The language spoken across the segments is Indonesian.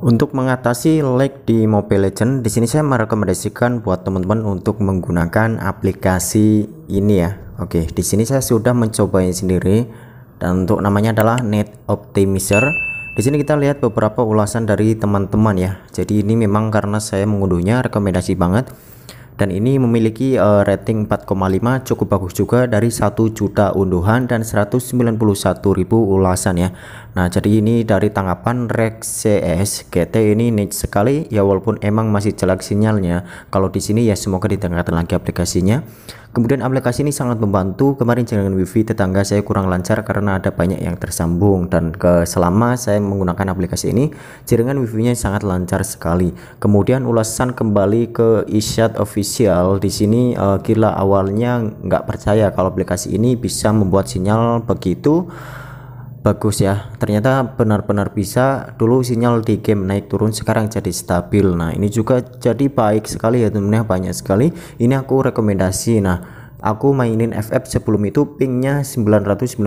Untuk mengatasi lag di Mobile Legend, di sini saya merekomendasikan buat teman-teman untuk menggunakan aplikasi ini ya. Oke, di sini saya sudah mencobanya sendiri dan untuk namanya adalah Net Optimizer. Di sini kita lihat beberapa ulasan dari teman-teman ya. Jadi ini memang karena saya mengunduhnya rekomendasi banget dan ini memiliki uh, rating 4,5 cukup bagus juga dari 1 juta unduhan dan 191.000 ulasan ya nah jadi ini dari tanggapan Rex CS GT ini niche sekali ya walaupun emang masih jelek sinyalnya kalau di sini ya semoga ditengahkan lagi aplikasinya Kemudian aplikasi ini sangat membantu. Kemarin jaringan wifi tetangga saya kurang lancar karena ada banyak yang tersambung dan ke, selama saya menggunakan aplikasi ini jaringan wifi-nya sangat lancar sekali. Kemudian ulasan kembali ke isyat official di sini uh, eh, kira awalnya nggak percaya kalau aplikasi ini bisa membuat sinyal begitu bagus ya ternyata benar-benar bisa dulu sinyal di game naik turun sekarang jadi stabil nah ini juga jadi baik sekali ya temennya banyak sekali ini aku rekomendasi nah aku mainin FF sebelum itu pingnya 999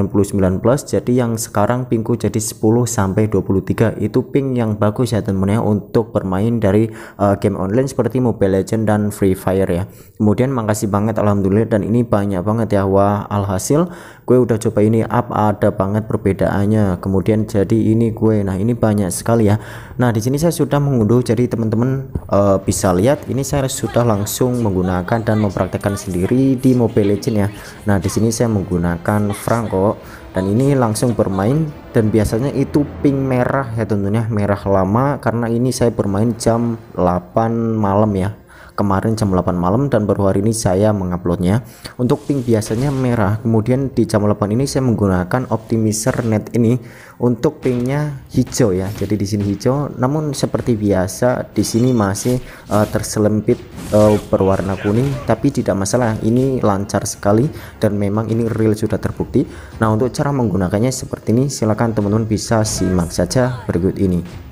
plus jadi yang sekarang pingku jadi 10 sampai 23 itu ping yang bagus ya temennya untuk bermain dari uh, game online seperti Mobile Legend dan Free Fire ya kemudian makasih banget Alhamdulillah dan ini banyak banget ya wah alhasil gue udah coba ini up ada banget perbedaannya kemudian jadi ini gue nah ini banyak sekali ya nah di sini saya sudah mengunduh jadi teman-teman uh, bisa lihat ini saya sudah langsung menggunakan dan mempraktekkan sendiri di Mobile legend ya nah di sini saya menggunakan Franco dan ini langsung bermain dan biasanya itu pink merah ya tentunya merah lama karena ini saya bermain jam 8 malam ya kemarin jam 8 malam dan baru hari ini saya menguploadnya untuk pink biasanya merah kemudian di jam 8 ini saya menggunakan optimizer net ini untuk pinknya hijau ya jadi di sini hijau namun seperti biasa di sini masih uh, terselempit uh, berwarna kuning tapi tidak masalah ini lancar sekali dan memang ini real sudah terbukti nah untuk cara menggunakannya seperti ini silahkan teman-teman bisa simak saja berikut ini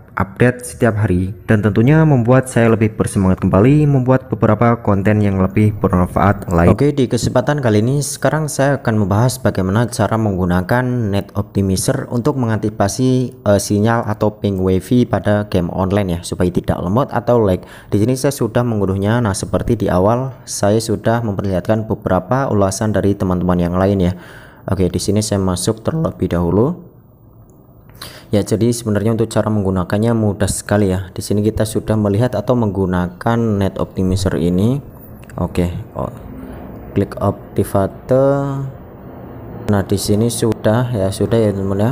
update setiap hari dan tentunya membuat saya lebih bersemangat kembali membuat beberapa konten yang lebih bermanfaat lain. Oke, di kesempatan kali ini sekarang saya akan membahas bagaimana cara menggunakan net optimizer untuk mengantisipasi uh, sinyal atau ping wifi pada game online ya supaya tidak lemot atau lag. Di sini saya sudah mengunduhnya. Nah, seperti di awal saya sudah memperlihatkan beberapa ulasan dari teman-teman yang lain ya. Oke, di sini saya masuk terlebih dahulu. Ya, jadi sebenarnya untuk cara menggunakannya mudah sekali ya. Di sini kita sudah melihat atau menggunakan net optimizer ini. Oke, okay. oh. klik optivate. Nah, di sini sudah ya, sudah ya teman-teman ya.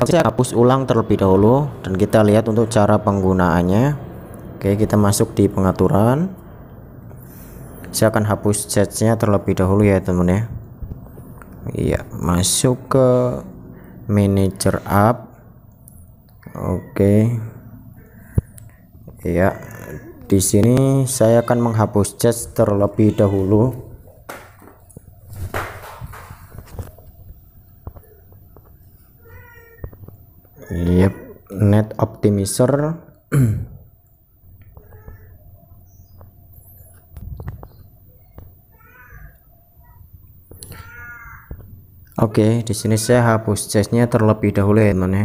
Saya hapus ulang terlebih dahulu dan kita lihat untuk cara penggunaannya. Oke, okay, kita masuk di pengaturan. Saya akan hapus chatnya terlebih dahulu ya teman-teman ya. Iya, masuk ke manager app Oke. Ya, di sini saya akan menghapus chat terlebih dahulu. Yep, net optimizer. Oke, okay, di sini saya hapus chestnya terlebih dahulu ya, teman ya.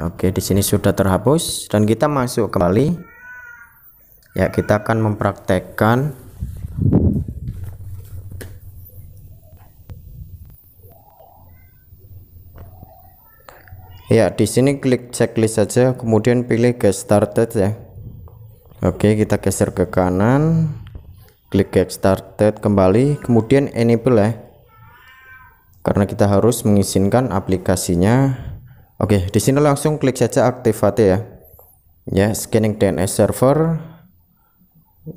Oke, di sini sudah terhapus dan kita masuk kembali. Ya, kita akan mempraktekkan Ya, di sini klik checklist saja, kemudian pilih get started ya. Oke, kita geser ke kanan. Klik get started kembali, kemudian enable ya. Karena kita harus mengizinkan aplikasinya Oke, di sini langsung klik saja aktifate ya. Ya, scanning DNS server.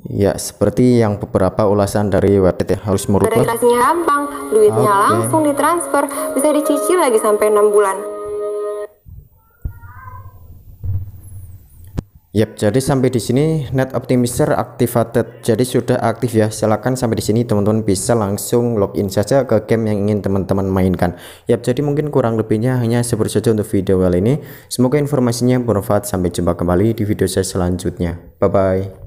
Ya, seperti yang beberapa ulasan dari Wadid ya, harus merubah. Transaksinya gampang, duitnya okay. langsung ditransfer, bisa dicicil lagi sampai 6 bulan. Yap, jadi sampai di sini net optimizer activated. Jadi sudah aktif ya. Silakan sampai di sini teman-teman bisa langsung login saja ke game yang ingin teman-teman mainkan. Yap, jadi mungkin kurang lebihnya hanya seperti saja untuk video kali ini. Semoga informasinya bermanfaat. Sampai jumpa kembali di video saya selanjutnya. Bye bye.